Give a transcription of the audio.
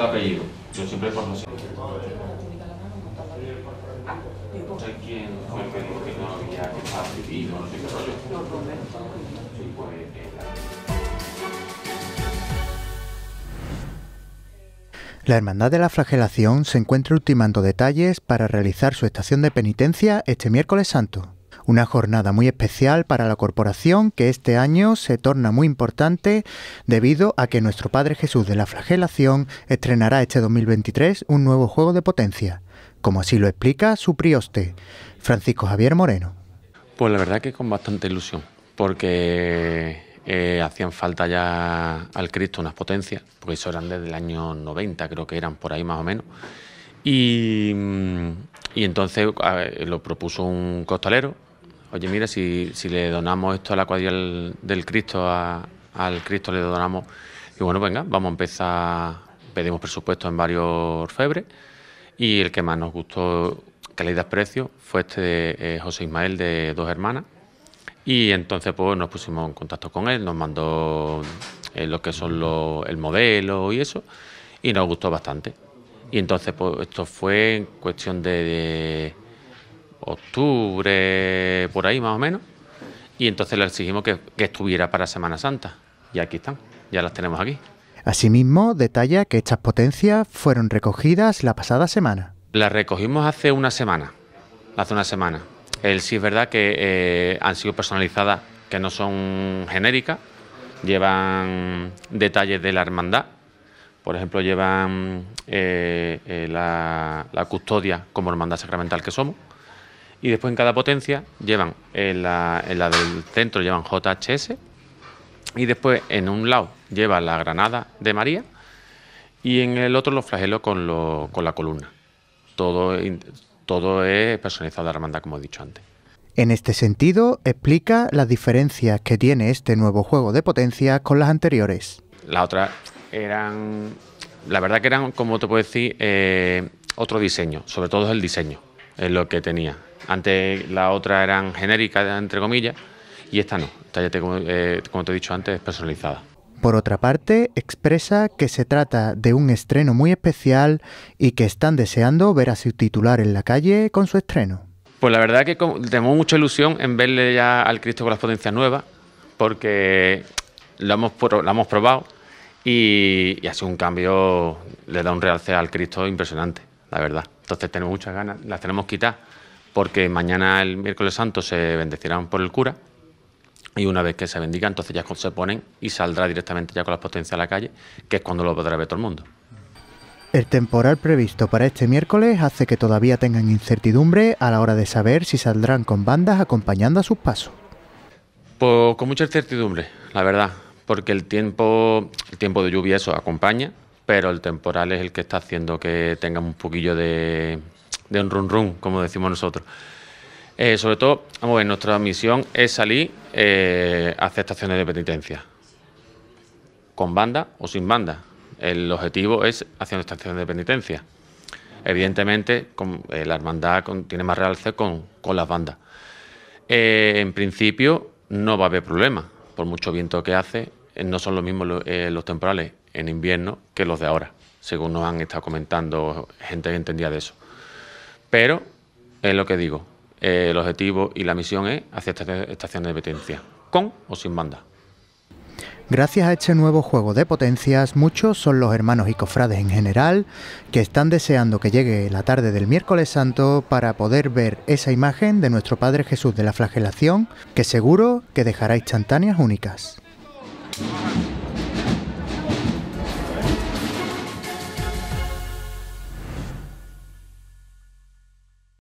apellido. Yo siempre La Hermandad de la Flagelación se encuentra ultimando detalles para realizar su estación de penitencia este miércoles santo. Una jornada muy especial para la corporación que este año se torna muy importante debido a que nuestro Padre Jesús de la Flagelación estrenará este 2023 un nuevo juego de potencia, como así lo explica su prioste, Francisco Javier Moreno. Pues la verdad que con bastante ilusión, porque eh, hacían falta ya al Cristo unas potencias, porque eso eran desde el año 90, creo que eran por ahí más o menos. Y, mm, y entonces lo propuso un costalero, oye, mira, si, le donamos esto a la cuadrilla del Cristo, al Cristo le donamos. Y bueno, pues venga, vamos a empezar. Pedimos presupuesto en varios orfebres. Y el que más nos gustó, que le calidad-precio, fue este de, eh, José Ismael de Dos Hermanas. Y entonces, pues nos pusimos en contacto con él, nos mandó eh, lo que son los, el modelo y eso. Y nos gustó bastante. Y entonces, pues esto fue en cuestión de octubre, por ahí más o menos. Y entonces le exigimos que, estuviera para Semana Santa. Y aquí están, ya las tenemos aquí. Asimismo, detalla que estas potencias fueron recogidas la pasada semana. Las recogimos hace una semana. Hace una semana. El sí es verdad que eh, han sido personalizadas, que no son genéricas. Llevan detalles de la hermandad. Por ejemplo, llevan eh, eh, la, custodia como hermandad sacramental que somos. Y después en cada potencia llevan, en la, del centro llevan JHS, y después en un lado lleva la granada de María y en el otro los flagelos con, la columna. Todo, todo es personalizado a la hermandad, como he dicho antes. En este sentido, explica las diferencias que tiene este nuevo juego de potencias con las anteriores. Las otras eran, la verdad que eran, como te puedo decir, eh, otro diseño, sobre todo es el diseño es lo que tenía. Antes la otra eran genéricas, entre comillas, y esta no. Esta ya eh, como te he dicho antes, es personalizada. Por otra parte, expresa que se trata de un estreno muy especial y que están deseando ver a su titular en la calle con su estreno. Pues la verdad que tenemos mucha ilusión en verle ya al Cristo con las potencias nuevas, porque lo hemos, hemos probado y, y ha sido un cambio, le da un realce al Cristo impresionante, la verdad. Entonces tenemos muchas ganas, las tenemos quitadas porque mañana el miércoles santo se bendecirán por el cura y una vez que se bendiga entonces ya se ponen y saldrá directamente ya con las potencias a la calle, que es cuando lo podrá ver todo el mundo. El temporal previsto para este miércoles hace que todavía tengan incertidumbre a la hora de saber si saldrán con bandas acompañando a sus pasos. Pues con mucha incertidumbre, la verdad, porque el tiempo, el tiempo de lluvia eso acompaña, pero el temporal es el que está haciendo que tengamos un poquillo de, un run run, como decimos nosotros. Eh, sobre todo, nuestra misión es salir eh, a hacer estaciones de penitencia, con banda o sin banda. El objetivo es hacer una estación de penitencia. Evidentemente, eh, la hermandad tiene más realce con, las bandas. Eh, en principio, no va a haber problema, por mucho viento que hace, no son los mismos los temporales en invierno que los de ahora, según nos han estado comentando gente que entendía de eso. Pero es lo que digo, eh, el objetivo y la misión es hacer estaciones de potencia, con o sin banda. Gracias a este nuevo juego de potencias, muchos son los hermanos y cofrades en general que están deseando que llegue la tarde del miércoles santo para poder ver esa imagen de nuestro Padre Jesús de la Flagelación, que seguro que dejará instantáneas únicas.